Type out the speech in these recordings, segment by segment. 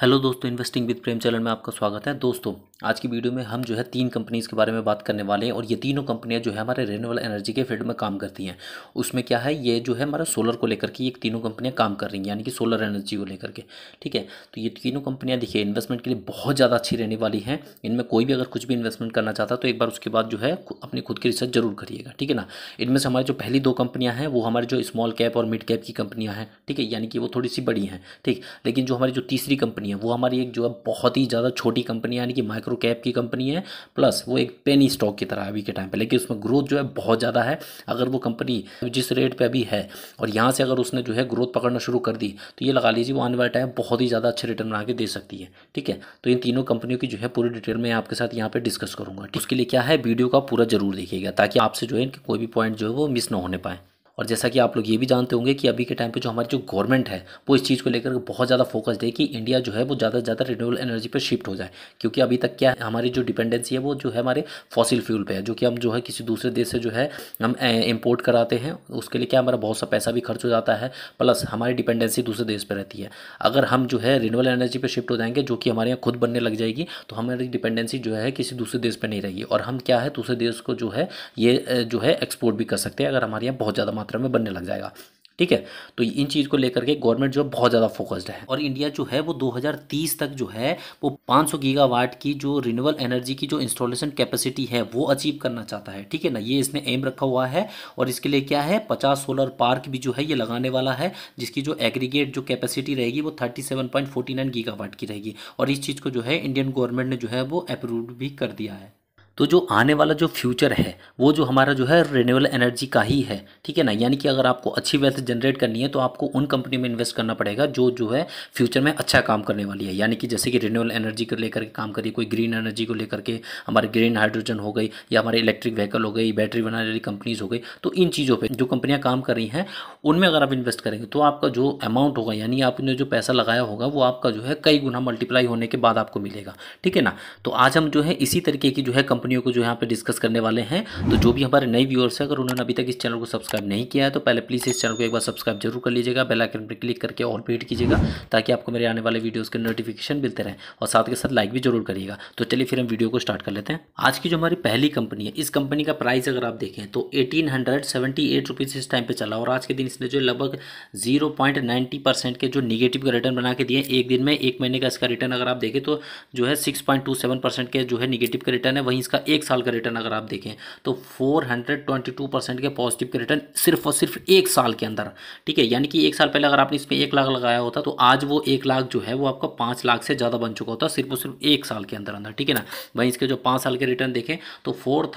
hello दोस्तों investing with Prem channel में आपका स्वागत है दोस्तों आज की वीडियो में हम जो है तीन कंपनीज़ के बारे में बात करने वाले हैं और ये तीनों कंपनियाँ जो है हमारे रिन्यूएबल एनर्जी के फील्ड में काम करती हैं उसमें क्या है ये जो है हमारा सोलर को लेकर के ये तीनों कंपनियाँ काम कर रही हैं यानी कि सोलर एनर्जी को लेकर के ठीक है तो ये तीनों कंपनियाँ देखिए इन्वेस्टमेंट के लिए बहुत ज़्यादा अच्छी रहने वाली हैं इनमें कोई भी अगर कुछ भी इन्वेस्टमेंट करना चाहता तो एक बार उसके बाद जो है अपनी खुद की रिसर्च जरूर करिएगा ठीक है ना इनमें से हमारी जो पहली दो कंपनियाँ हैं वो हमारे जो स्मॉल कैप और मिड कैप की कंपनियाँ हैं ठीक है यानी कि वो थोड़ी सी बड़ी हैं ठीक लेकिन जो हमारी जो तीसरी कंपनी है वो हमारी एक जो है बहुत ही ज़्यादा छोटी कंपनी यानी कि माइक्रो माइक्रो कैप की कंपनी है प्लस वो एक पेनी स्टॉक की तरह अभी के टाइम पर लेकिन उसमें ग्रोथ जो है बहुत ज़्यादा है अगर वो कंपनी जिस रेट पर अभी है और यहाँ से अगर उसने जो है ग्रोथ पकड़ना शुरू कर दी तो ये लगा लीजिए वो आने वाला टाइम बहुत ही ज़्यादा अच्छे रिटर्न बना के दे सकती है ठीक है तो इन तीनों कंपनियों की जो है पूरी डिटेल में आपके साथ यहाँ पर डिस्कस करूँगा उसके लिए क्या है वीडियो का पूरा जरूर देखिएगा ताकि आपसे जो है इनके कोई भी पॉइंट जो है वो मिस ना होने पाए और जैसा कि आप लोग ये भी जानते होंगे कि अभी के टाइम पे जो हमारी जो गवर्नमेंट है वो इस चीज़ को लेकर बहुत ज़्यादा फोकस दे कि इंडिया जो है वो ज़्यादा से ज़्यादा रिन्यूबल एनर्जी पर शिफ्ट हो जाए क्योंकि अभी तक क्या है हमारी जो डिपेंडेंसी है वो जो है हमारे फॉसिल फ्यूल पर है जो कि हम जो है किसी दूसरे देश से जो है हम इम्पोर्ट कराते हैं उसके लिए क्या हमारा बहुत सा पैसा भी खर्च हो जाता है प्लस हमारी डिपेंडेंसी दूसरे देश पर रहती है अगर हम जो है रिन्यूएबल एनर्जी पर शिफ्ट हो जाएंगे जो कि हमारे यहाँ खुद बनने लग जाएगी तो हमारी डिपेंडेंसी जो है किसी दूसरे देश पर नहीं रहेगी और हम क्या है दूसरे देश को जो है ये जो है एक्सपोर्ट भी कर सकते हैं अगर हमारे यहाँ बहुत ज़्यादा मात्रा में बनने लग जाएगा ठीक है तो इन चीज़ को लेकर के गवर्नमेंट जो है बहुत ज़्यादा फोकस्ड है और इंडिया जो है वो 2030 तक जो है वो 500 गीगावाट की जो रिन्यूएबल एनर्जी की जो इंस्टॉलेशन कैपेसिटी है वो अचीव करना चाहता है ठीक है ना ये इसने एम रखा हुआ है और इसके लिए क्या है 50 सोलर पार्क भी जो है ये लगाने वाला है जिसकी जो एग्रीगेट जो कैपेसिटी रहेगी वो थर्टी सेवन की रहेगी और इस चीज़ को जो है इंडियन गवर्नमेंट ने जो है वो अप्रूव भी कर दिया है तो जो आने वाला जो फ्यूचर है वो जो हमारा जो है रिन्यूएबल एनर्जी का ही है ठीक है ना यानी कि अगर आपको अच्छी वेल्थ जनरेट करनी है तो आपको उन कंपनी में इन्वेस्ट करना पड़ेगा जो जो है फ्यूचर में अच्छा काम करने वाली है यानी कि जैसे कि रिन्यूएबल एनर्जी को लेकर काम करिए कोई ग्रीन एनर्जी को लेकर के हमारे ग्रीन हाइड्रोजन हो गई या हमारे इलेक्ट्रिक व्हीकल हो गई बैटरी बनाने वाली कंपनीज हो गई तो इन चीज़ों पर जो कंपनियाँ काम कर रही हैं उनमें अगर आप इन्वेस्ट करेंगे तो आपका जो अमाउंट होगा यानी आपने जो पैसा लगाया होगा वो आपका जो है कई गुना मल्टीप्लाई होने के बाद आपको मिलेगा ठीक है ना तो आज हम जो है इसी तरीके की जो है कंपनी कंपनियों को जो यहाँ पर डिस्कस करने वाले हैं तो जो भी हमारे नए व्यूअर्स हैं अगर उन्होंने अभी तक इस चैनल को सब्सक्राइब नहीं किया है तो पहले प्लीज़ इस चैनल को एक बार सब्सक्राइब जरूर कर लीजिएगा बेलाइकन पर क्लिक करके और पेड कीजिएगा ताकि आपको मेरे आने वाले वीडियोज़ के नोटिफिकेशन मिलते रहें और साथ के साथ लाइक भी जरूर करिएगा तो चलिए फिर हम वीडियो को स्टार्ट कर लेते हैं आज की जो हमारी पहली कंपनी है इस कंपनी का प्राइस अगर आप देखें तो eighteen hundred seventy eight rupees इस टाइम पे चला और आज के दिन इसने जो लगभग जीरो पॉइंट नाइनटी परसेंट के जो निगेटिव रिटर्न बना के दिए एक दिन में एक महीने का इसका रिटर्न अगर आप देखें तो जो है six point two seven percent के जो है निगेटिव का रिटर्न है वहीं इसका इसका एक साल का रिटर्न अगर आप देखें तो four hundred twenty two percent के पॉजिटिव के रिटर्न सिर्फ और सिर्फ एक साल के अंदर ठीक है यानी कि एक साल पहले अगर आपने इसमें एक लाख लगाया होता तो आज वो एक लाख जो है वो आपका पाँच लाख से ज़्यादा बन चुका होता सिर्फ और सिर्फ एक साल के अंदर अंदर ठीक है ना वहीं इसके जो पाँच साल के रिटर्न देखें तो फोर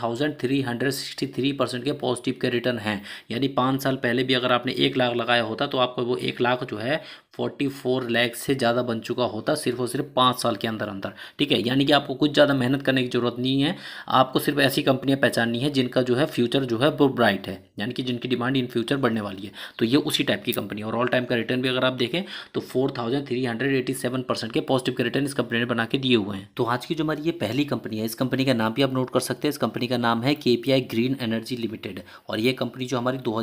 के पॉजिटिव के रिटर्न हैं यानी पाँच साल पहले भी अगर आपने एक लाख लगाया होता तो आपको वो एक लाख जो है फोर्टी फोर लैख से ज़्यादा बन चुका होता सिर्फ और सिर्फ पाँच साल के अंदर अंदर ठीक है यानी कि आपको कुछ ज़्यादा मेहनत करने की ज़रूरत नहीं है आपको सिर्फ ऐसी कंपनियां पहचाननी है जिनका जो है फ्यूचर जो है वो ब्राइट है यानी कि जिनकी डिमांड इन फ्यूचर बढ़ने वाली है तो ये उसी टाइप की कंपनी और ऑल टाइम का रिटर्न भी अगर आप देखें तो four thousand three hundred eighty seven percent के पॉजिटिव के रिटर्न इस कंपनी ने बना के दिए हुए हैं तो आज की जो हमारी ये पहली कंपनी है इस कंपनी का नाम भी आप नोट कर सकते हैं इस कंपनी का नाम है के ग्रीन एनर्जी लिमिटेड और ये कंपनी जो हमारी दो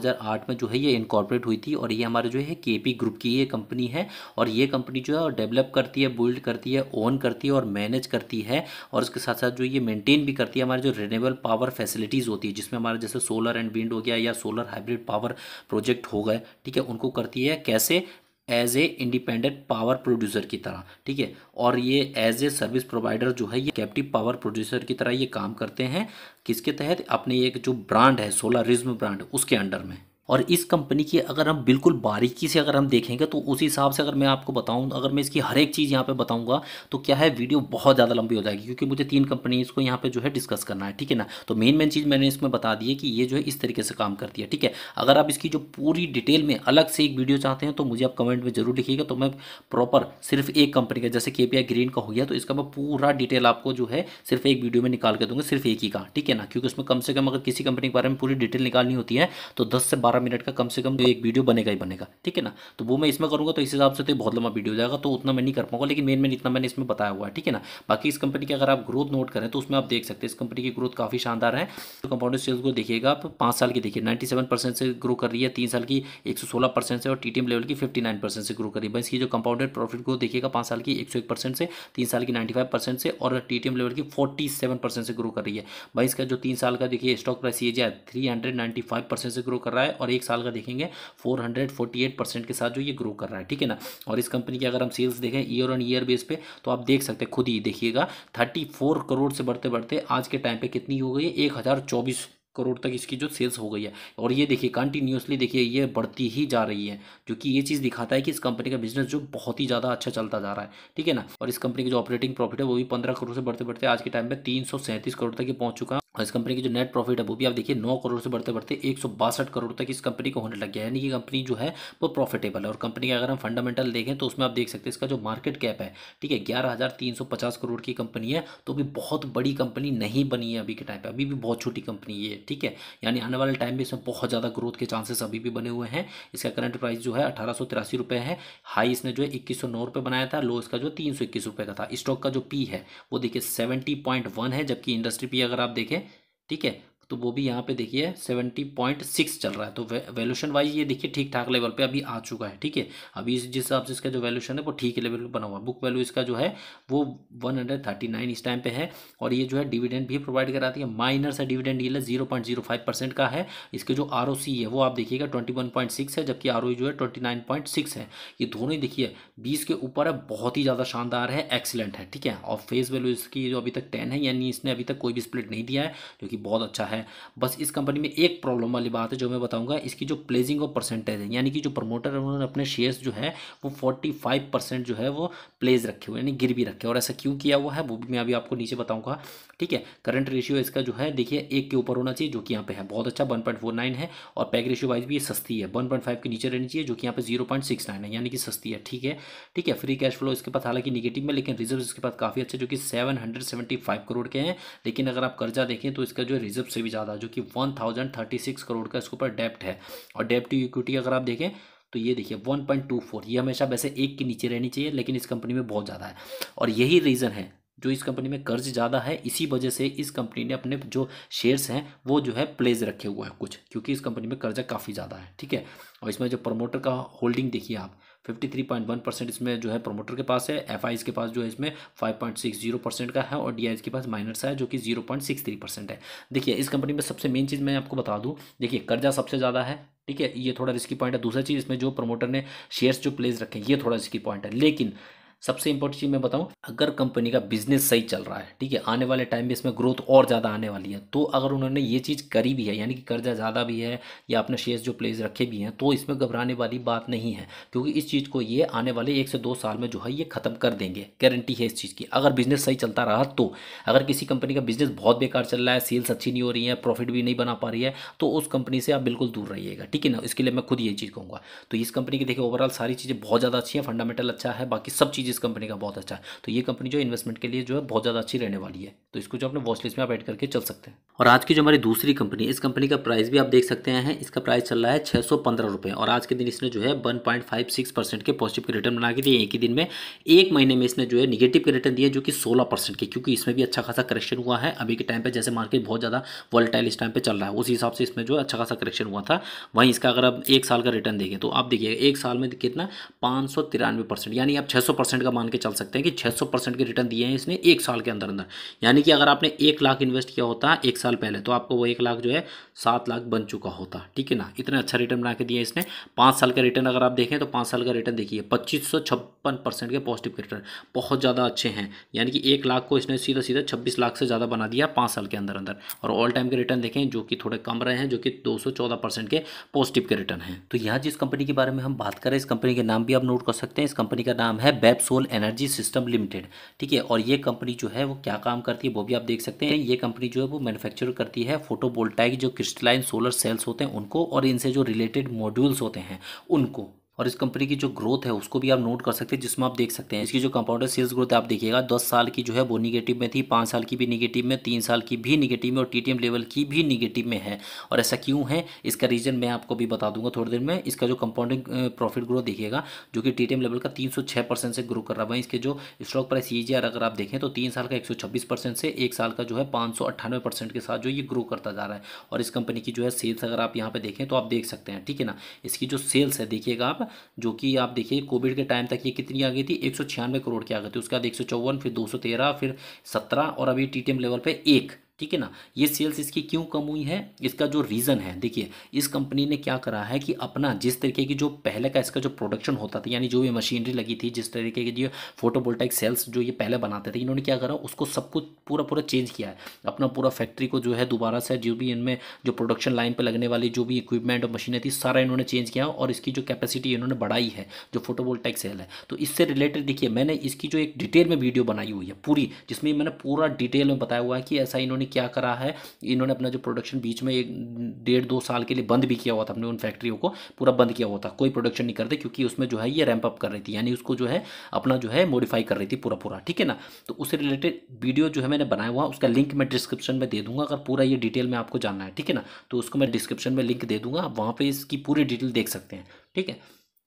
में जो है ये इनकॉर्पोरेट हुई थी और ये हमारे जो है के ग्रुप की ये कंपनी कंपनी है और ये कंपनी जो है डेवलप करती है बिल्ड करती है ओन करती है और मैनेज करती है और उसके साथ साथ जो ये मेंटेन भी करती है हमारे जो रिनेबल पावर फैसिलिटीज़ होती है जिसमें हमारा जैसे सोलर एंड विंड हो गया या सोलर हाइब्रिड पावर प्रोजेक्ट हो गए ठीक है उनको करती है कैसे as a independent power producer की तरह ठीक है और ये एज ए सर्विस प्रोवाइडर जो है ये कैप्टिव पावर प्रोड्यूसर की तरह ये काम करते हैं किसके तहत अपने एक जो ब्रांड है सोलर रिज्म ब्रांड उसके अंडर में और इस कंपनी की अगर हम बिल्कुल बारीकी से अगर हम देखेंगे तो उस हिसाब से अगर मैं आपको बताऊं अगर मैं इसकी हर एक चीज़ यहाँ पे बताऊंगा तो क्या है वीडियो बहुत ज़्यादा लंबी हो जाएगी क्योंकि मुझे तीन कंपनीज को यहाँ पे जो है डिस्कस करना है ठीक है ना तो मेन मेन चीज़ मैंने इसमें बता दी है कि ये जो है इस तरीके से काम करती है ठीक है अगर आप इसकी जो पूरी डिटेल में अलग से एक वीडियो चाहते हैं तो मुझे आप कमेंट में जरूर लिखिएगा तो मैं प्रॉपर सिर्फ एक कंपनी का जैसे के ग्रीन का हो गया तो इसका मैं पूरा डिटेल आपको जो है सिर्फ एक वीडियो में निकाल के दूंगा सिर्फ एक ही का ठीक है ना क्योंकि उसमें कम से कम अगर किसी कंपनी के बारे में पूरी डिटेल निकालनी होती है तो दस से बारह बारह मिनट का कम से कम एक वीडियो बनेगा ही बनेगा ठीक है ना तो वो मैं इसमें करूँगा तो इस हिसाब से तो बहुत लंबा वीडियो जाएगा तो उतना मैं नहीं कर पाऊंगा लेकिन मेन मेन इतना मैंने इसमें बताया हुआ है ठीक है ना बाकी इस कंपनी की अगर आप ग्रोथ नोट करें तो उसमें आप देख सकते हैं इस कंपनी की ग्रोथ काफ़ी शानदार है तो कंपाउंड सेल्स को देखिएगा आप पांच साल की देखिए नाइन्टी सेवन परसेंट से ग्रो कर रही है तीन साल की एक सौ सोलह परसेंट से और टी लेवल की फिफ्टी नाइन परसेंट से ग्रो कर रही है इसकी जो कंपाउंडेड प्रॉफिट ग्रोथ देखिएगा पांच साल की एक सौ एक परसेंट से तीन साल की नाइन्टी फाइव परसेंट से और टी लेवल की फोर्टी सेवन परसेंट से ग्रो कर रही है भाई इसका जो तीन साल का देखिए स्टॉक प्राइस ये जाए three hundred ninety five percent से ग्रो कर रहा है और एक साल का देखेंगे फोर के साथ जो ये ग्रो कर रहा है ठीक है ना और इस कंपनी की अगर हम सेल्स देखें ईयर ऑन ईयर बेस पे तो आप देख सकते हैं खुद ही देखिएगा थर्टी करोड़ से बढ़ते बढ़ते आज के टाइम पर कितनी हो गई है एक करोड़ तक इसकी जो सेल्स हो गई है और ये देखिए कंटिन्यूसली देखिए ये बढ़ती ही जा रही है जो कि ये चीज़ दिखाता है कि इस कंपनी का बिजनेस जो बहुत ही ज़्यादा अच्छा चलता जा रहा है ठीक है ना और इस कंपनी की जो ऑपरेटिंग प्रॉफिट है वो भी पंद्रह करोड़ से बढ़ते बढ़ते आज के टाइम में तीन करोड़ तक ये पहुँच चुका है और इस कंपनी की जो नेट प्रॉफिट है वो भी आप देखिए नौ करोड़ से बढ़ते बढ़ते एक करोड़ तक इस कंपनी को होने लग गया यानी कि कंपनी जो है वो प्रॉफिटेबल है और कंपनी का अगर हम फंडामेंटल देखें तो उसमें आप देख सकते हैं इसका जो मार्केट कैप है ठीक है ग्यारह करोड़ की कंपनी है तो भी बहुत बड़ी कंपनी नहीं बनी है अभी के टाइम पर अभी भी बहुत छोटी कंपनी है ठीक है यानी आने वाले टाइम में इसमें बहुत ज़्यादा ग्रोथ के चांसेस अभी भी बने हुए हैं इसका करंट प्राइस जो है अठारह रुपये है हाई इसने जो है इक्कीस रुपये बनाया था लो इसका जो तीन रुपये का था स्टॉक का जो पी है वो देखिए सेवेंटी है जबकि इंडस्ट्री पी अगर आप देखें ठीक है तो वो भी यहाँ पे देखिए सेवेंटी पॉइंट सिक्स चल रहा है तो वैल्यूशन वाइज ये देखिए ठीक ठाक लेवल पे अभी आ चुका है ठीक है अभी जिस हिसाब से इसका जो वैल्यूशन है वो ठीक लेवल पे बना हुआ है बुक वैल्यू इसका जो है वो वन हंड्रेड थर्टी नाइन इस टाइम पे है और ये जो है डिविडेंड भी प्रोवाइड कराती है माइनर सा डिविडेंड ये zero point zero five percent का है इसके जो आर ओ सी है वो आप देखिएगा ट्वेंटी वन पॉइंट सिक्स है जबकि आर ओ e जो है ट्वेंटी नाइन पॉइंट सिक्स है ये दोनों ही देखिए बीस के ऊपर है बहुत ही ज़्यादा शानदार है एक्सीलेंट है ठीक है और फेस वैल्यू इसकी जो अभी तक टेन है यानी इसने अभी तक कोई भी स्प्लिट नहीं दिया है जो कि बहुत अच्छा है है बस इस कंपनी में एक प्रॉब्लम वाली बात है जो मैं बताऊंगा इसकी जो प्लेजिंग ऑफ परसेंटेज है यानी कि जो प्रमोटर है उन्होंने अपने शेयर्स जो है वो फोर्टी फाइव परसेंट जो है वो प्लेज रखे हुए यानी गिर भी रखे और ऐसा क्यों किया हुआ है वो भी मैं अभी आपको नीचे बताऊँगा ठीक है करंट रेशियो इसका जो है देखिए एक के ऊपर होना चाहिए जो कि यहाँ पे है बहुत अच्छा वन है और पैक रेशियो वाइज भी ये सस्ती है वन के नीचे रहनी चाहिए जो कि यहाँ पर जीरो है यानी कि सस्ती है ठीक है ठीक है फ्री कैश फ्लो इसके पास हालांकि निगेटिव में लेकिन रिजर्व इसके पास काफ़ी अच्छे जो कि सेवन करोड़ के हैं लेकिन अगर आप कर्जा देखें तो इसका जो रिजर्व भी ज़्यादा जो कि one thousand thirty six crore का इसके ऊपर डेप्ट है और डेप्ट टू इक्विटी अगर आप देखें तो ये देखिए 1.24 ये हमेशा वैसे एक के नीचे रहनी चाहिए लेकिन इस कंपनी में बहुत ज़्यादा है और यही रीज़न है जो इस कंपनी में कर्ज ज़्यादा है इसी वजह से इस कंपनी ने अपने जो शेयर्स हैं वो जो है प्लेज रखे हुए हैं कुछ क्योंकि इस कंपनी में कर्जा काफ़ी ज़्यादा है ठीक है और इसमें जो प्रमोटर का होल्डिंग देखिए आप fifty three point one percent इसमें जो है प्रोमोटर के पास है एफ के पास जो है इसमें five point six zero percent का है और डी के पास माइनस है जो कि zero point six three percent है देखिए इस कंपनी में सबसे मेन चीज़ मैं आपको बता दूँ देखिए कर्जा सबसे ज़्यादा है ठीक है ये थोड़ा रिस्की पॉइंट है दूसरा चीज़ इसमें जो प्रोमोटर ने शेयर्स जो प्लेस रखे हैं ये थोड़ा रिस्की पॉइंट है लेकिन सबसे इंपॉर्टेंट चीज़ मैं बताऊं अगर कंपनी का बिजनेस सही चल रहा है ठीक है आने वाले टाइम में इसमें ग्रोथ और ज़्यादा आने वाली है तो अगर उन्होंने ये चीज़ करी भी है यानी कि कर्जा ज़्यादा भी है या अपने शेयर्स जो प्लेस रखे भी हैं तो इसमें घबराने वाली बात नहीं है क्योंकि इस चीज़ को ये आने वाले एक से दो साल में जो है ये ख़त्म कर देंगे गारंटी है इस चीज़ की अगर बिजनेस सही चलता रहा तो अगर किसी कंपनी का बिजनेस बहुत बेकार चल रहा है सेल्स अच्छी नहीं हो रही है प्रॉफिट भी नहीं बना पा रही है तो उस कंपनी से आप बिल्कुल दूर रहिएगा ठीक है ना इसके लिए मैं खुद ये चीज़ कहूँगा तो इस कंपनी की देखिए ओवरऑल सारी चीज़ें बहुत ज़्यादा अच्छी हैं फंडामेंटल अच्छा है बाकी सब चीज़ें जिस कंपनी का बहुत अच्छा है तो ये कंपनी जो इन्वेस्टमेंट के लिए जो है बहुत ज़्यादा अच्छी रहने वाली है तो इसको जो अपने वॉच लिस्ट में आप ऐड करके चल सकते हैं और आज की जो हमारी दूसरी कंपनी इस कंपनी का प्राइस भी आप देख सकते हैं इसका प्राइस चल रहा है छः सौ पंद्रह रुपये और आज के दिन इसने जो है one point five six percent के पॉजिटिव के रिटर्न बना के दिए एक ही दिन में एक महीने में इसने जो है निगेटिव के रिटर्न दिए जो कि सोलह परसेंट के क्योंकि इसमें भी अच्छा खासा करेक्शन हुआ है अभी के टाइम पर जैसे मार्केट बहुत ज़्यादा वॉलेटाइल इस टाइम पर चल रहा है उस हिसाब से इसमें जो है अच्छा खासा करेक्शन हुआ था वहीं इसका अगर आप एक साल का रिटर्न देखें तो आप देखिए एक साल में कितना पाँच सौ तिरानवे परसेंट यानी आप छः सौ परसेंट का मान के चल सकते हैं कि 600 परसेंट के रिटर्न दिए हैं इसने एक साल के अंदर अंदर यानी कि अगर आपने एक लाख इन्वेस्ट किया होता एक साल पहले तो आपको वो एक लाख जो है सात लाख बन चुका होता ठीक है ना इतना अच्छा रिटर्न बना के दिया इसने पाँच साल का रिटर्न अगर आप देखें तो पाँच साल का रिटर्न देखिए पच्चीस के पॉजिटिव रिटर्न बहुत ज़्यादा अच्छे हैं यानी कि एक लाख को इसने सीधा सीधा छब्बीस लाख से ज़्यादा बना दिया पाँच साल के अंदर अंदर और ऑल टाइम के रिटर्न देखें जो कि थोड़े कम रहे हैं जो कि दो के पॉजिटिव के रिटर्न हैं तो यहाँ जिस कंपनी के बारे में हम बात करें इस कंपनी के नाम भी आप नोट कर सकते हैं इस कंपनी का नाम है Websol Energy System Limited ठीक है और ये कंपनी जो है वो क्या काम करती है वो भी आप देख सकते हैं ये कंपनी जो है वो मैन्युफैक्चर करती है फोटोवोल्टाइक जो क्रिस्टलाइन सोलर सेल्स होते हैं उनको और इनसे जो रिलेटेड मॉड्यूल्स होते हैं उनको और इस कंपनी की जो ग्रोथ है उसको भी आप नोट कर सकते हैं जिसमें आप देख सकते हैं इसकी जो कंपाउंडर सेल्स ग्रोथ है आप देखिएगा दस साल की जो है वो निगेटिव में थी पाँच साल की भी निगेटिव में तीन साल की भी निगेटिव में और टी लेवल की भी निगेटिव में है और ऐसा क्यों है इसका रीजन मैं आपको भी बता दूंगा थोड़ी देर में इसका जो कंपाउंडिंग प्रॉफिट ग्रोथ देखिएगा जो कि टी लेवल का तीन से ग्रो कर रहा है इसके जो स्टॉक प्राइस ई अगर आप देखें तो तीन साल का एक से एक साल का जो है पाँच के साथ जो ये ग्रो करता जा रहा है और इस कंपनी की जो है सेल्स अगर आप यहाँ पर देखें तो आप देख सकते हैं ठीक है ना इसकी जो सेल्स है देखिएगा आप जो कि आप देखिए कोविड के टाइम तक ये कितनी आ गई थी एक करोड़ की आ गई थी उसके बाद एक फिर दो फिर सत्रह और अभी टी लेवल पर एक ठीक है ना ये सेल्स इसकी क्यों कम हुई है इसका जो रीज़न है देखिए इस कंपनी ने क्या करा है कि अपना जिस तरीके की जो पहले का इसका जो प्रोडक्शन होता था यानी जो भी मशीनरी लगी थी जिस तरीके की जो फोटोवोल्टाइक सेल्स जो ये पहले बनाते थे इन्होंने क्या करा उसको सब कुछ पूरा पूरा चेंज किया है अपना पूरा फैक्ट्री को जो है दोबारा से जो भी इनमें जो प्रोडक्शन लाइन पर लगने वाली जो भी इक्विपमेंट और मशीनें थी सारा इन्होंने चेंज किया और इसकी जो कैपेसिटी इन्होंने बढ़ाई है जो फोटोवोल्टाइक सेल है तो इससे रिलेटेड देखिए मैंने इसकी जो एक डिटेल में वीडियो बनाई हुई है पूरी जिसमें मैंने पूरा डिटेल में बताया हुआ है कि ऐसा इन्होंने इन्होंने क्या करा है इन्होंने अपना जो प्रोडक्शन बीच में एक डेढ़ दो साल के लिए बंद भी किया हुआ था अपने उन फैक्ट्रियों को पूरा बंद किया हुआ था कोई प्रोडक्शन नहीं करते क्योंकि उसमें जो है ये रैंप अप कर रही थी यानी उसको जो है अपना जो है मॉडिफाई कर रही थी पूरा पूरा ठीक है ना तो उससे रिलेटेड वीडियो जो है मैंने बनाया हुआ उसका लिंक मैं डिस्क्रिप्शन में दे दूंगा अगर पूरा ये डिटेल में आपको जानना है ठीक है ना तो उसको मैं डिस्क्रिप्शन में लिंक दे दूंगा आप वहाँ पर इसकी पूरी डिटेल देख सकते हैं ठीक है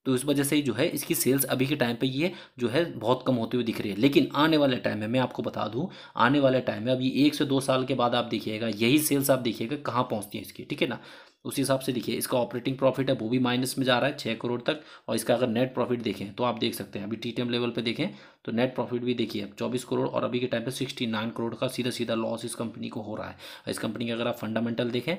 तो इस वजह से ही जो है इसकी सेल्स अभी के टाइम पे ये जो है बहुत कम होती हुई दिख रही है लेकिन आने वाले टाइम में मैं आपको बता दूं आने वाले टाइम में अभी एक से दो साल के बाद आप देखिएगा यही सेल्स आप देखिएगा कहाँ पहुँचती है इसकी ठीक है ना उसी हिसाब से देखिए इसका ऑपरेटिंग प्रॉफिट है वो भी माइनस में जा रहा है छः करोड़ तक और इसका अगर नेट प्रॉफिट देखें तो आप देख सकते हैं अभी टी लेवल पर देखें तो नेट प्रॉफिट भी देखिए अब चौबीस करोड़ और अभी के टाइम पर सिक्सटी नाइन करोड़ का सीधा सीधा लॉस इस कंपनी को हो रहा है इस कंपनी के अगर आप फंडामेंटल देखें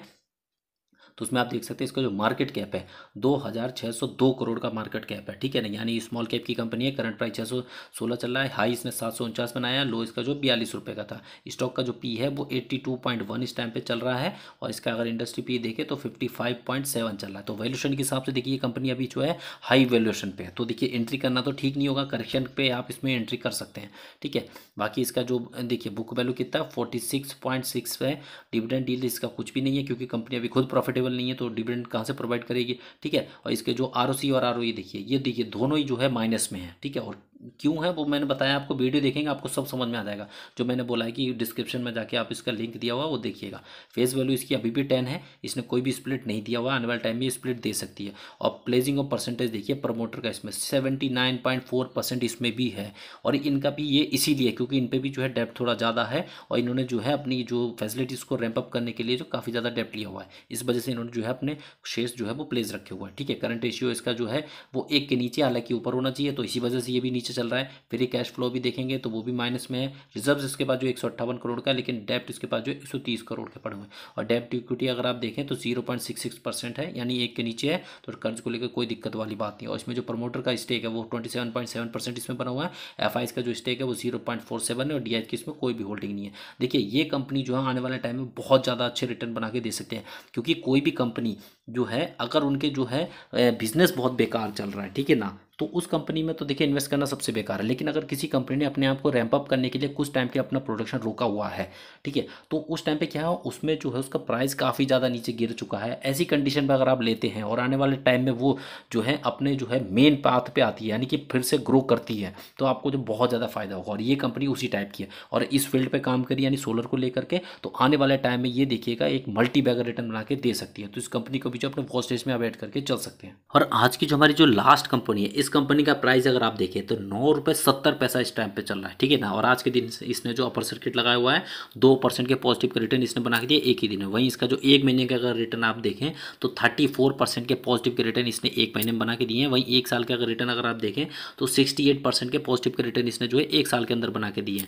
तो उसमें आप देख सकते हैं इसका जो मार्केट कैप है दो हज़ार छः सौ दो करोड़ का मार्केट कैप है ठीक है ना यानी स्मॉल कैप की कंपनी है करंट प्राइस छः सौ सोलह चल रहा है हाई इसने सात सौ उनचास बनाया लो इसका जो बयालीस रुपये का था स्टॉक का जो पी है वो एट्टी टू पॉइंट वन इस टाइम पर चल रहा है और इसका अगर इंडस्ट्री पी देखे तो फिफ्टी फाइव पॉइंट सेवन चल रहा है तो वैल्यूशन के हिसाब से देखिए कंपनी अभी जो है हाई वैल्यूशन पे है तो देखिए एंट्री करना तो ठीक नहीं होगा करेक्शन पे आप इसमें एंट्री कर सकते हैं ठीक है बाकी इसका जो देखिए बुक वैल्यू कितना फोर्टी सिक्स पॉइंट सिक्स है डिविडेंड डील इसका कुछ भी नहीं है क्योंकि कंपनी अभी खुद प्रॉफिटेबल अवेलेबल नहीं है तो डिविडेंड कहाँ से प्रोवाइड करेगी ठीक है और इसके जो आर और आर e देखिए ये देखिए दोनों ही जो है माइनस में है ठीक है और क्यों है वो मैंने बताया आपको वीडियो देखेंगे आपको सब समझ में आ जाएगा जो मैंने बोला है कि डिस्क्रिप्शन में जाके आप इसका लिंक दिया हुआ वो देखिएगा फेस वैल्यू इसकी अभी भी टेन है इसने कोई भी स्प्लिट नहीं दिया हुआ आने वाले टाइम भी स्प्लिट दे सकती है और प्लेजिंग ऑफ परसेंटेज देखिए प्रमोटर का इसमें seventy nine point four percent इसमें भी है और इनका भी ये इसीलिए क्योंकि इन पर भी जो है डेप्थ थोड़ा ज़्यादा है और इन्होंने जो है अपनी जो फैसिलिटीज़ को रैंप अप करने के लिए जो काफ़ी ज़्यादा डेप्ट लिया हुआ है इस वजह से इन्होंने जो है अपने शेयर जो है वो प्लेज रखे हुआ है ठीक है करंट रेशियो इसका जो है वो एक के नीचे हालांकि ऊपर होना चाहिए तो इसी वजह से ये भी नीचे नीचे चल रहा है फ्री कैश फ्लो भी देखेंगे तो वो भी माइनस में है रिजर्व्स इसके पास जो एक करोड़ का लेकिन डेप्ट इसके पास जो एक करोड़ के पड़े हुए हैं और डेप्ट इक्विटी अगर आप देखें तो जीरो है यानी एक के नीचे है तो कर्ज को लेकर कोई दिक्कत वाली बात नहीं और इसमें जो प्रमोटर का स्टेक है वो ट्वेंटी इसमें बना हुआ है एफ का जो स्टेक है वो जीरो है और डी की इसमें कोई भी होल्डिंग नहीं है देखिए ये कंपनी जो है आने वाले टाइम में बहुत ज़्यादा अच्छे रिटर्न बना के दे सकते हैं क्योंकि कोई भी कंपनी जो है अगर उनके जो है बिजनेस बहुत बेकार चल रहा है ठीक है ना तो उस कंपनी में तो देखिए इन्वेस्ट करना सबसे बेकार है लेकिन अगर किसी कंपनी ने अपने आप को रैंप अप करने के लिए कुछ टाइम के अपना प्रोडक्शन रोका हुआ है ठीक है तो उस टाइम पे क्या है उसमें जो है उसका प्राइस काफ़ी ज़्यादा नीचे गिर चुका है ऐसी कंडीशन पर अगर आप लेते हैं और आने वाले टाइम में वो जो है अपने जो है मेन पाथ पर आती है यानी कि फिर से ग्रो करती है तो आपको जो बहुत ज़्यादा फायदा होगा और ये कंपनी उसी टाइप की है और इस फील्ड पर काम करी यानी सोलर को लेकर के तो आने वाले टाइम में ये देखिएगा एक मल्टी बैगर रिटर्न बना के दे सकती है तो इस कंपनी को भी जो अपने वॉस्टेज में आप एड करके चल सकते हैं और आज की जो हमारी जो लास्ट कंपनी है इस कंपनी का प्राइस अगर आप देखें तो नौ रुपये सत्तर पैसा इस टाइम पे चल रहा है ठीक है ना और आज के दिन इसने जो अपर सर्किट लगाया हुआ है दो परसेंट के पॉजिटिव का रिटर्न इसने बना के दिया एक ही दिन में वहीं इसका जो एक महीने का अगर रिटर्न आप देखें तो थर्टी फोर परसेंट के पॉजिटिव के रिटर्न इसने एक महीने में बना के दिए हैं वहीं एक साल का अगर रिटर्न अगर आप देखें तो सिक्सटी एट परसेंट के पॉजिटिव के रिटर्न इसने जो है एक साल के अंदर बना के दिए हैं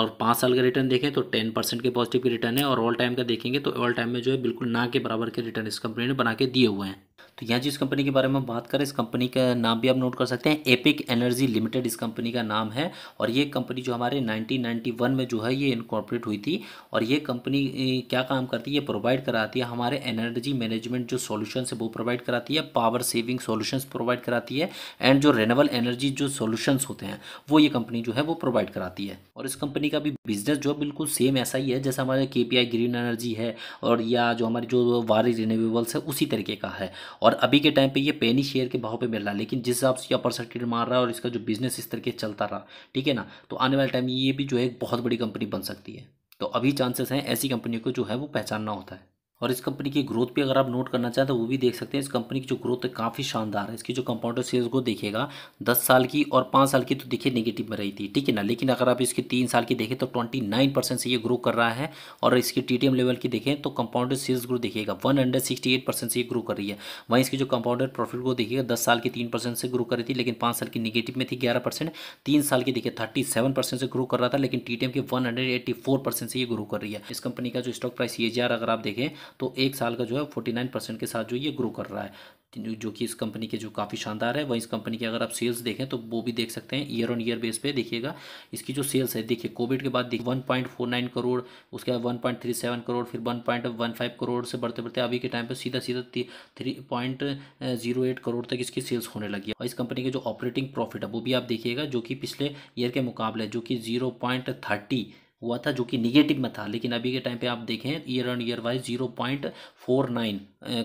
और पाँच साल का रिटर्न देखें तो टेन परसेंट के पॉजिटिव के रिटर्न है और ऑल टाइम का देखेंगे तो ऑल टाइम में जो है बिल्कुल ना के बराबर के रिटर्न इस कंपनी ने बना के दिए हुए हैं तो यहाँ जिस कंपनी के बारे में बात करें इस कंपनी का नाम भी आप नोट कर सकते हैं एपिक एनर्जी लिमिटेड इस कंपनी का नाम है और ये कंपनी जो हमारे 1991 में जो है ये इनकॉर्पोरेट हुई थी और ये कंपनी क्या काम करती है ये प्रोवाइड कराती है हमारे एनर्जी मैनेजमेंट जो सोल्यूशन है वो प्रोवाइड कराती है पावर सेविंग सोल्यूशन प्रोवाइड कराती है एंड जो रेनेबल एनर्जी जो सोल्यूशंस होते हैं वो ये कंपनी जो है वो प्रोवाइड कराती है और इस कंपनी का भी बिजनेस जो बिल्कुल सेम ऐसा ही है जैसा हमारे के ग्रीन एनर्जी है और या जो हमारी जो वारी रिन्यूएबल्स है उसी तरीके का है और और अभी के टाइम पे ये पेनी शेयर के भाव पे मिल रहा है लेकिन जिस हिसाब से अपर सर्किट मार रहा है और इसका जो बिजनेस इस तरीके चलता रहा ठीक है ना तो आने वाले टाइम में ये भी जो है एक बहुत बड़ी कंपनी बन सकती है तो अभी चांसेस हैं ऐसी कंपनी को जो है वो पहचानना होता है और इस कंपनी की ग्रोथ भी अगर आप नोट करना चाहें तो वो भी देख सकते हैं इस कंपनी की जो ग्रोथ है काफ़ी शानदार है इसकी जो कंपाउंडर सेल्स को देखेगा दस साल की और पाँच साल की तो देखिए नेगेटिव में रही थी ठीक है ना लेकिन अगर आप इसकी तीन साल की देखें तो ट्वेंटी नाइन परसेंट से ये ग्रो कर रहा है और इसकी टी लेवल की देखें तो कंपाउंडर सेल्स ग्रो देखिएगा one hundred sixty eight percent से ये ग्रो कर रही है वहीं इसकी जो कंपाउंडर प्रॉफिट को देखिएगा दस साल की तीन परसेंट से ग्रो कर रही थी लेकिन पाँच साल की निगेटिव में थी ग्यारह परसेंट तीन साल की देखिए थर्टी सेवन परसेंट से ग्रो कर रहा था लेकिन T T M one hundred eighty four percent से ये ग्रो कर रही है इस कंपनी का जो स्टॉक प्राइस सी अगर आप देखें तो एक साल का जो है फोर्टी नाइन परसेंट के साथ जो ये ग्रो कर रहा है तो जो कि इस कंपनी के जो काफ़ी शानदार है वहीं इस कंपनी के अगर आप सेल्स देखें तो वो भी देख सकते हैं ईयर ऑन ईयर बेस पे देखिएगा इसकी जो सेल्स है देखिए कोविड के बाद देखिए one point four nine crore उसके बाद one point three seven crore फिर one point one five crore से बढ़ते बढ़ते अभी के टाइम पर सीधा सीधा three point zero eight crore तक इसकी सेल्स होने लगी है और इस कंपनी के जो ऑपरेटिंग प्रॉफिट है वो भी आप देखिएगा जो कि पिछले ईयर के मुकाबले जो कि जीरो पॉइंट थर्टी हुआ था जो कि निगेटिव में था लेकिन अभी के टाइम पे आप देखें year and year wise zero point four nine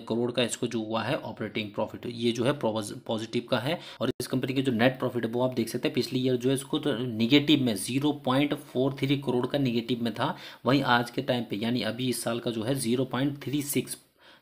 crore का इसको जो हुआ है ऑपरेटिंग प्रॉफिट ये जो है पॉजिटिव का है और इस कंपनी के जो नेट प्रॉफिट है वो आप देख सकते हैं पिछली ईयर जो है इसको तो निगेटिव में zero point four three crore का निगेटिव में था वहीं आज के टाइम पे यानी अभी इस साल का जो है जीरो पॉइंट थ्री सिक्स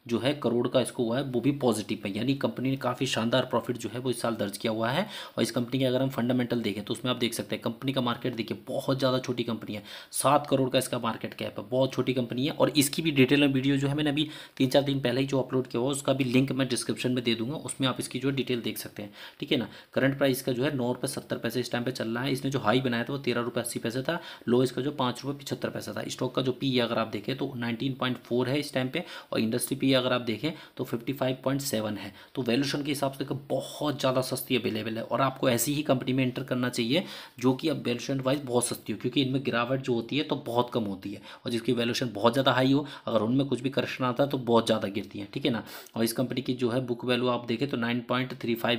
जो है करोड़ का इसको हुआ है वो भी पॉजिटिव है यानी कंपनी ने काफ़ी शानदार प्रॉफिट जो है वो इस साल दर्ज किया हुआ है और इस कंपनी के अगर हम फंडामेंटल देखें तो उसमें आप देख सकते हैं कंपनी का मार्केट देखिए बहुत ज़्यादा छोटी कंपनी है सात करोड़ का इसका मार्केट कैप है बहुत छोटी कंपनी है और इसकी भी डिटेल में वीडियो जो है मैंने अभी तीन चार दिन पहले ही जो अपलोड किया हुआ उसका भी लिंक मैं डिस्क्रिप्शन में दे दूंगा उसमें आप इसकी जो डिटेल देख सकते हैं ठीक है ना करंट प्राइस का जो है नौ रुपये सत्तर पैसे इस टाइम पर चल रहा है इसने जो हाई बनाया था वो तेरह रुपये अस्सी पैसे था लो इसका जो पाँच रुपये पिछहत्तर पैसा था स्टॉक का जो पी अगर आप देखें तो नाइनटीन पॉइंट फोर है इस टाइम पर और इंडस्ट्री पी अगर आप देखें तो 55.7 है तो वैल्यूशन के हिसाब से तो बहुत ज़्यादा सस्ती अवेलेबल है और आपको ऐसी ही कंपनी में एंटर करना चाहिए जो कि अब वैल्यूशन वाइज बहुत सस्ती हो क्योंकि इनमें गिरावट जो होती है तो बहुत कम होती है और जिसकी वैल्यूशन बहुत ज़्यादा हाई हो अगर उनमें कुछ भी करेक्शन आता है तो बहुत ज़्यादा गिरती है ठीक है ना और इस कंपनी की जो है बुक वैल्यू आप देखें तो नाइन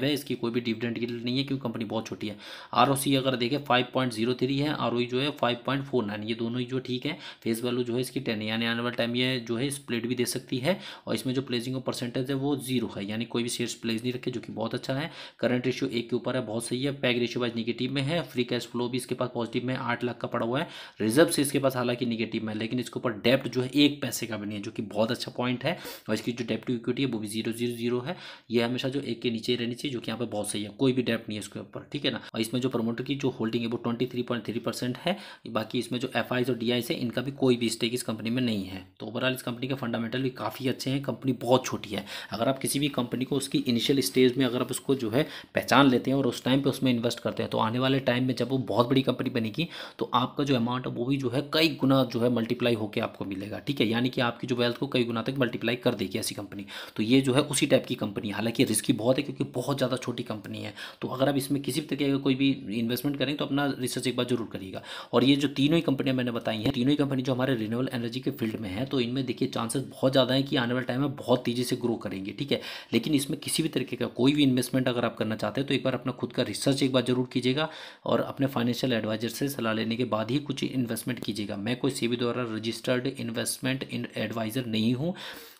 है इसकी कोई भी डिविडेंट गिल नहीं है क्योंकि कंपनी बहुत छोटी है आर अगर देखें फाइव है आर e जो है फाइव ये दोनों ही जो ठीक है फेस वैल्यू जो है इसकी टेन यानी आने वाले टाइम ये जो है स्प्लिट भी दे सकती है और इसमें जो प्लेसिंग ऑफ परसेंटेज है वो जीरो है यानी कोई भी शेयर्स प्लेस नहीं रखे जो कि बहुत अच्छा है करंट रेशियो एक के ऊपर है बहुत सही है पैग रेशियो वाइज निगेटिव में है फ्री कैश फ्लो भी इसके पास पॉजिटिव में आठ लाख का पड़ा हुआ है रिजर्व से इसके पास हालांकि निगेटिव में लेकिन इसके ऊपर डेप्ट जो है एक पैसे का भी नहीं है जो कि बहुत अच्छा पॉइंट है और इसकी जो डेप्ट इक्विटी है वो भी जीरो जीरो जीरो है ये हमेशा जो एक के नीचे ही रहनी चाहिए जो कि यहाँ पर बहुत सही है कोई भी डेप्ट नहीं है इसके ऊपर ठीक है ना और इसमें जो प्रमोटर की जो होल्डिंग है वो twenty three point three percent है बाकी इसमें जो एफ और डी है इनका भी कोई भी स्टेक इस कंपनी में नहीं है तो ओवरऑल इस कंपनी के फंडामेंटल भी काफ़ी अच्छे हैं हैं कंपनी बहुत छोटी है अगर आप किसी भी कंपनी को उसकी इनिशियल स्टेज में अगर आप उसको जो है पहचान लेते हैं और उस टाइम पर उसमें इन्वेस्ट करते हैं तो आने वाले टाइम में जब वो बहुत बड़ी कंपनी बनेगी तो आपका जो अमाउंट है वो भी जो है कई गुना जो है मल्टीप्लाई होकर आपको मिलेगा ठीक है यानी कि आपकी जो वेल्थ को कई गुना तक मल्टीप्लाई कर देगी ऐसी कंपनी तो ये जो है उसी टाइप की कंपनी हालांकि रिस्की बहुत है क्योंकि बहुत ज़्यादा छोटी कंपनी है तो अगर आप इसमें किसी भी तरीके का कोई भी इन्वेस्टमेंट करें तो अपना रिसर्च एक बार जरूर करिएगा और ये जो तीनों ही कंपनियां मैंने बताई हैं तीनों ही कंपनी जो हमारे रिन्यूअल एनर्जी के फील्ड में है तो इनमें देखिए चांसेस बहुत ज़्यादा है कि आने वाले टाइम में बहुत तेज़ी से ग्रो करेंगे ठीक है लेकिन इसमें किसी भी तरीके का कोई भी इन्वेस्टमेंट अगर आप करना चाहते हैं तो एक बार अपना खुद का रिसर्च एक बार जरूर कीजिएगा और अपने फाइनेंशियल एडवाइजर से सलाह लेने के बाद ही कुछ इन्वेस्टमेंट कीजिएगा मैं कोई सेबी द्वारा रजिस्टर्ड इन्वेस्टमेंट एडवाइज़र नहीं हूँ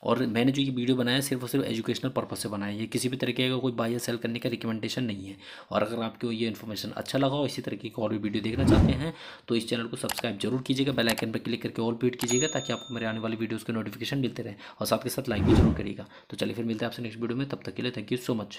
और मैंने जो ये वीडियो बनाया सिर्फ और सिर्फ एजुकेशनल पर्पज़ से बनाया ये किसी भी तरीके का कोई बाई या सेल करने का रिकमेंडेशन नहीं है और अगर आपको ये इन्फॉर्मेशन अच्छा लगा हो इसी तरीके की और भी वीडियो देखना चाहते हैं तो इस चैनल को सब्सक्राइब जरूर कीजिएगा बेल आइकन पर क्लिक करके और पीट कीजिएगा ताकि आपको मेरे आने वाली वीडियोज़ के नोटिफिकेशन मिलते रहे और साथ के साथ लाइक भी जरूर करिएगा तो चलिए फिर मिलते हैं आपसे नेक्स्ट वीडियो में तब तक के लिए थैंक यू सो मच